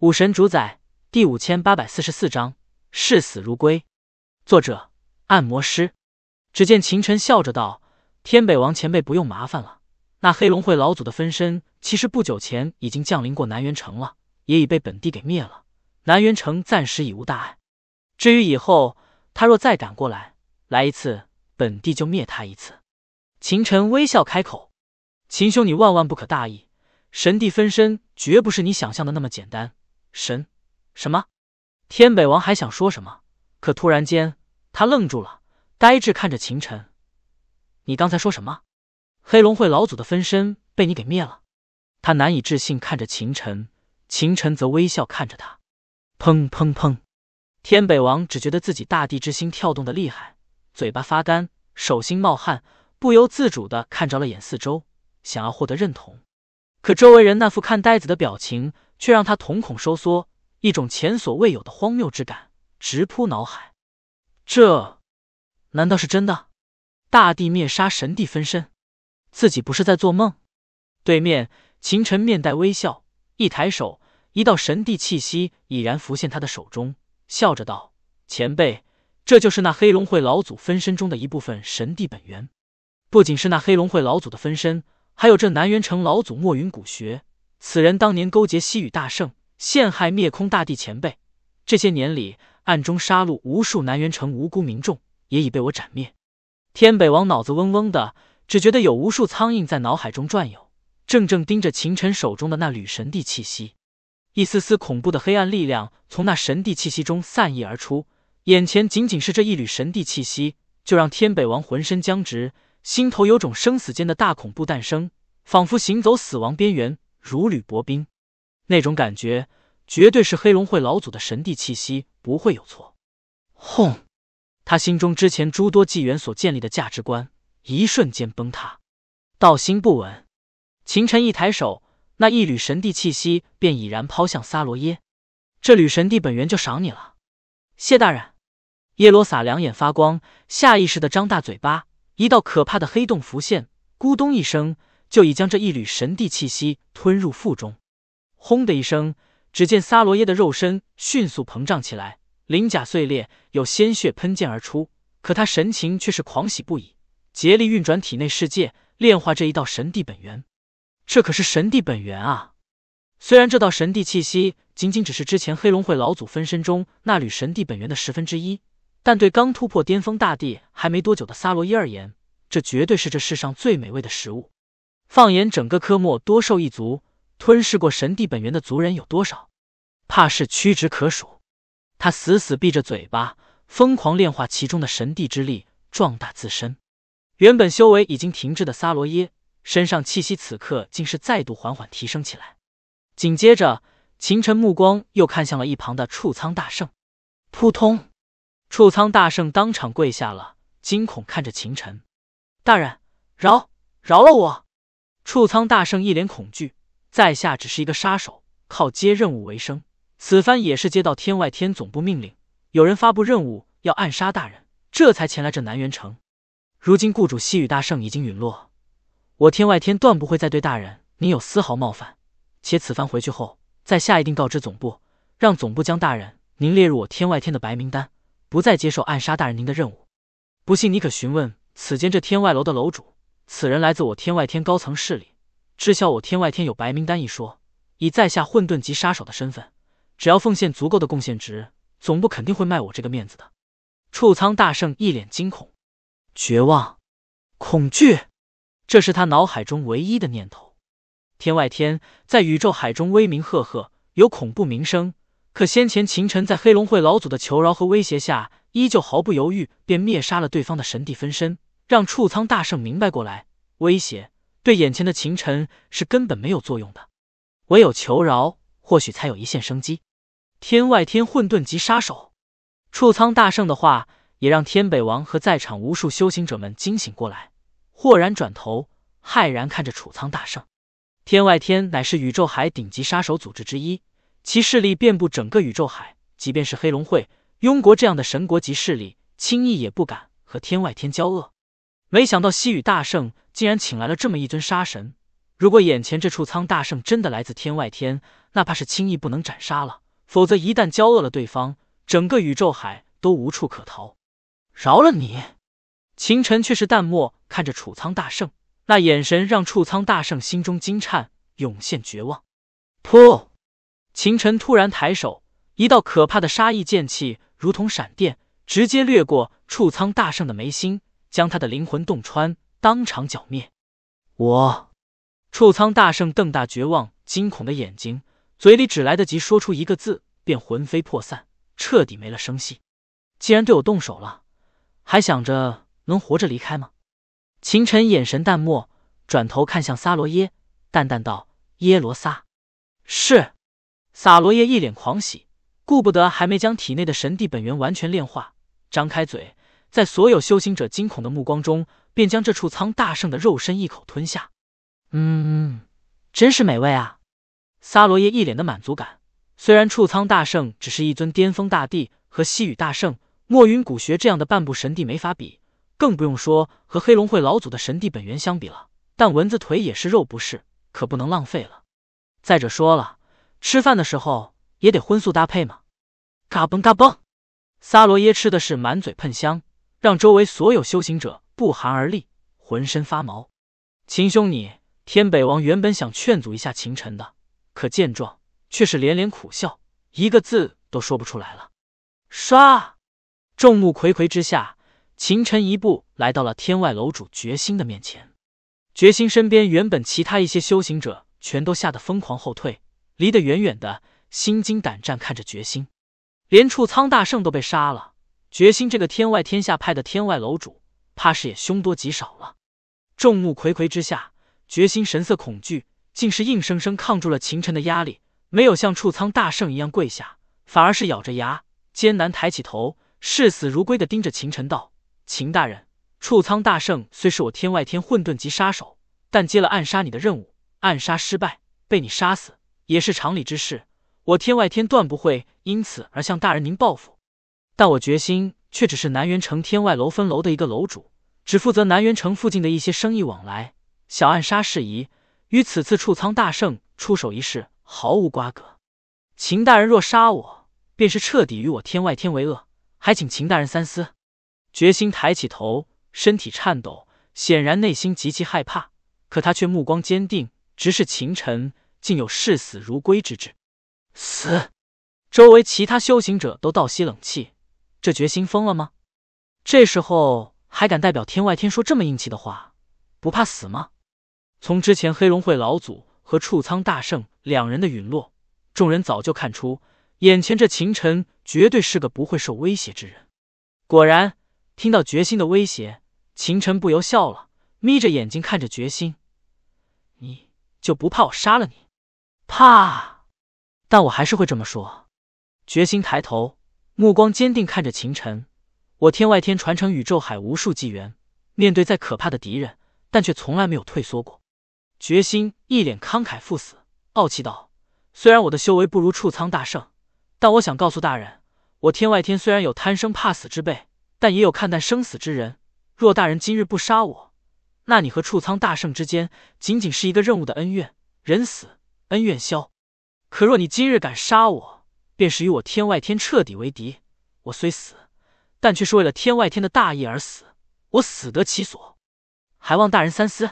武神主宰第五千八百四十四章视死如归。作者：按摩师。只见秦尘笑着道：“天北王前辈不用麻烦了，那黑龙会老祖的分身其实不久前已经降临过南元城了，也已被本地给灭了。南元城暂时已无大碍。至于以后，他若再敢过来，来一次，本地就灭他一次。”秦尘微笑开口：“秦兄，你万万不可大意，神帝分身绝不是你想象的那么简单。”神，什么？天北王还想说什么，可突然间他愣住了，呆滞看着秦尘：“你刚才说什么？黑龙会老祖的分身被你给灭了？”他难以置信看着秦尘，秦尘则微笑看着他。砰砰砰！天北王只觉得自己大地之心跳动的厉害，嘴巴发干，手心冒汗，不由自主的看着了眼四周，想要获得认同，可周围人那副看呆子的表情。却让他瞳孔收缩，一种前所未有的荒谬之感直扑脑海。这难道是真的？大地灭杀神帝分身，自己不是在做梦？对面，秦尘面带微笑，一抬手，一道神帝气息已然浮现他的手中，笑着道：“前辈，这就是那黑龙会老祖分身中的一部分神帝本源。不仅是那黑龙会老祖的分身，还有这南元城老祖墨云古穴。”此人当年勾结西域大圣，陷害灭空大帝前辈，这些年里暗中杀戮无数南元城无辜民众，也已被我斩灭。天北王脑子嗡嗡的，只觉得有无数苍蝇在脑海中转悠，正正盯着秦尘手中的那缕神帝气息，一丝丝恐怖的黑暗力量从那神帝气息中散溢而出。眼前仅仅是这一缕神帝气息，就让天北王浑身僵直，心头有种生死间的大恐怖诞生，仿佛行走死亡边缘。如履薄冰，那种感觉绝对是黑龙会老祖的神帝气息，不会有错。轰！他心中之前诸多纪元所建立的价值观，一瞬间崩塌，道心不稳。秦尘一抬手，那一缕神帝气息便已然抛向萨罗耶，这缕神帝本源就赏你了，谢大人。耶罗撒两眼发光，下意识的张大嘴巴，一道可怕的黑洞浮现，咕咚一声。就已将这一缕神帝气息吞入腹中，轰的一声，只见萨罗耶的肉身迅速膨胀起来，鳞甲碎裂，有鲜血喷溅而出。可他神情却是狂喜不已，竭力运转体内世界，炼化这一道神帝本源。这可是神帝本源啊！虽然这道神帝气息仅仅只是之前黑龙会老祖分身中那缕神帝本源的十分之一，但对刚突破巅峰大帝还没多久的萨罗伊而言，这绝对是这世上最美味的食物。放眼整个科莫多兽一族，吞噬过神帝本源的族人有多少？怕是屈指可数。他死死闭着嘴巴，疯狂炼化其中的神帝之力，壮大自身。原本修为已经停滞的萨罗耶，身上气息此刻竟是再度缓缓提升起来。紧接着，秦尘目光又看向了一旁的储藏大圣，扑通！储藏大圣当场跪下了，惊恐看着秦尘：“大人，饶饶了我！”触苍大圣一脸恐惧，在下只是一个杀手，靠接任务为生。此番也是接到天外天总部命令，有人发布任务要暗杀大人，这才前来这南元城。如今雇主西雨大圣已经陨落，我天外天断不会再对大人您有丝毫冒犯。且此番回去后，在下一定告知总部，让总部将大人您列入我天外天的白名单，不再接受暗杀大人您的任务。不信你可询问此间这天外楼的楼主。此人来自我天外天高层势力，知晓我天外天有白名单一说。以在下混沌级杀手的身份，只要奉献足够的贡献值，总部肯定会卖我这个面子的。触苍大圣一脸惊恐、绝望、恐惧，这是他脑海中唯一的念头。天外天在宇宙海中威名赫赫，有恐怖名声。可先前秦尘在黑龙会老祖的求饶和威胁下，依旧毫不犹豫便灭杀了对方的神帝分身。让储仓大圣明白过来，威胁对眼前的秦尘是根本没有作用的，唯有求饶，或许才有一线生机。天外天混沌级杀手，储仓大圣的话也让天北王和在场无数修行者们惊醒过来，豁然转头，骇然看着储仓大圣。天外天乃是宇宙海顶级杀手组织之一，其势力遍布整个宇宙海，即便是黑龙会、雍国这样的神国级势力，轻易也不敢和天外天交恶。没想到西宇大圣竟然请来了这么一尊杀神。如果眼前这处仓大圣真的来自天外天，那怕是轻易不能斩杀了，否则一旦交恶了对方，整个宇宙海都无处可逃。饶了你！秦尘却是淡漠看着楚仓大圣，那眼神让楚仓大圣心中惊颤，涌现绝望。噗！秦尘突然抬手，一道可怕的杀意剑气如同闪电，直接掠过楚仓大圣的眉心。将他的灵魂洞穿，当场剿灭。我触苍大圣瞪大绝望、惊恐的眼睛，嘴里只来得及说出一个字，便魂飞魄散，彻底没了声息。既然对我动手了，还想着能活着离开吗？秦尘眼神淡漠，转头看向萨罗耶，淡淡道：“耶罗萨。”是。萨罗耶一脸狂喜，顾不得还没将体内的神帝本源完全炼化，张开嘴。在所有修行者惊恐的目光中，便将这处仓大圣的肉身一口吞下。嗯，真是美味啊！萨罗耶一脸的满足感。虽然处仓大圣只是一尊巅峰大帝，和西域大圣、墨云古学这样的半步神帝没法比，更不用说和黑龙会老祖的神帝本源相比了。但蚊子腿也是肉，不是？可不能浪费了。再者说了，吃饭的时候也得荤素搭配嘛。嘎嘣嘎嘣，萨罗耶吃的是满嘴喷香。让周围所有修行者不寒而栗，浑身发毛。秦兄，你天北王原本想劝阻一下秦尘的，可见状却是连连苦笑，一个字都说不出来了。杀！众目睽睽之下，秦尘一步来到了天外楼主决心的面前。决心身边原本其他一些修行者全都吓得疯狂后退，离得远远的，心惊胆战看着决心，连触苍大圣都被杀了。决心这个天外天下派的天外楼主，怕是也凶多吉少了。众目睽睽之下，决心神色恐惧，竟是硬生生抗住了秦尘的压力，没有像触苍大圣一样跪下，反而是咬着牙，艰难抬起头，视死如归地盯着秦尘道：“秦大人，触苍大圣虽是我天外天混沌级杀手，但接了暗杀你的任务，暗杀失败，被你杀死，也是常理之事。我天外天断不会因此而向大人您报复。”但我决心却只是南元城天外楼分楼的一个楼主，只负责南元城附近的一些生意往来、小暗杀事宜，与此次触仓大圣出手一事毫无瓜葛。秦大人若杀我，便是彻底与我天外天为恶，还请秦大人三思。决心抬起头，身体颤抖，显然内心极其害怕，可他却目光坚定，直视秦尘，竟有视死如归之志。死！周围其他修行者都倒吸冷气。这决心疯了吗？这时候还敢代表天外天说这么硬气的话，不怕死吗？从之前黑龙会老祖和储仓大圣两人的陨落，众人早就看出眼前这秦尘绝对是个不会受威胁之人。果然，听到决心的威胁，秦尘不由笑了，眯着眼睛看着决心：“你就不怕我杀了你？怕？但我还是会这么说。”决心抬头。目光坚定看着秦晨。我天外天传承宇宙海无数纪元，面对再可怕的敌人，但却从来没有退缩过。决心一脸慷慨赴死，傲气道：“虽然我的修为不如处苍大圣，但我想告诉大人，我天外天虽然有贪生怕死之辈，但也有看淡生死之人。若大人今日不杀我，那你和处苍大圣之间仅仅是一个任务的恩怨，人死恩怨消。可若你今日敢杀我。”便是与我天外天彻底为敌。我虽死，但却是为了天外天的大义而死，我死得其所。还望大人三思，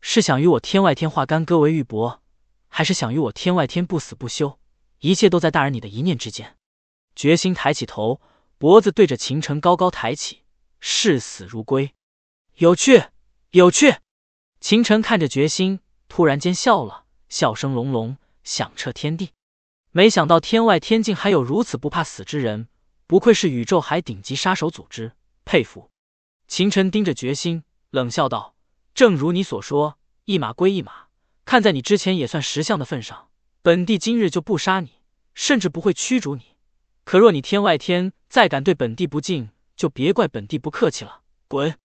是想与我天外天化干戈为玉帛，还是想与我天外天不死不休？一切都在大人你的一念之间。决心抬起头，脖子对着秦尘高高抬起，视死如归。有趣，有趣。秦尘看着决心，突然间笑了，笑声隆隆，响彻天地。没想到天外天竟还有如此不怕死之人，不愧是宇宙海顶级杀手组织，佩服！秦尘盯着决心，冷笑道：“正如你所说，一码归一码。看在你之前也算识相的份上，本帝今日就不杀你，甚至不会驱逐你。可若你天外天再敢对本帝不敬，就别怪本帝不客气了，滚！”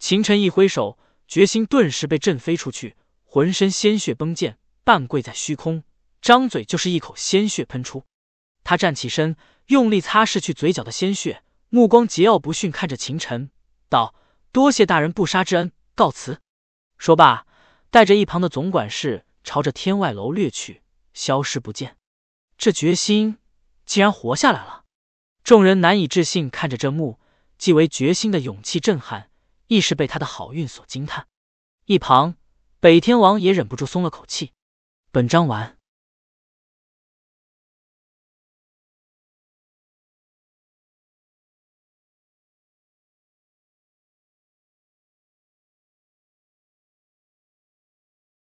秦尘一挥手，决心顿时被震飞出去，浑身鲜血崩溅，半跪在虚空。张嘴就是一口鲜血喷出，他站起身，用力擦拭去嘴角的鲜血，目光桀骜不驯看着秦尘，道：“多谢大人不杀之恩，告辞。”说罢，带着一旁的总管事朝着天外楼掠去，消失不见。这决心竟然活下来了，众人难以置信看着这幕，既为决心的勇气震撼，亦是被他的好运所惊叹。一旁北天王也忍不住松了口气。本章完。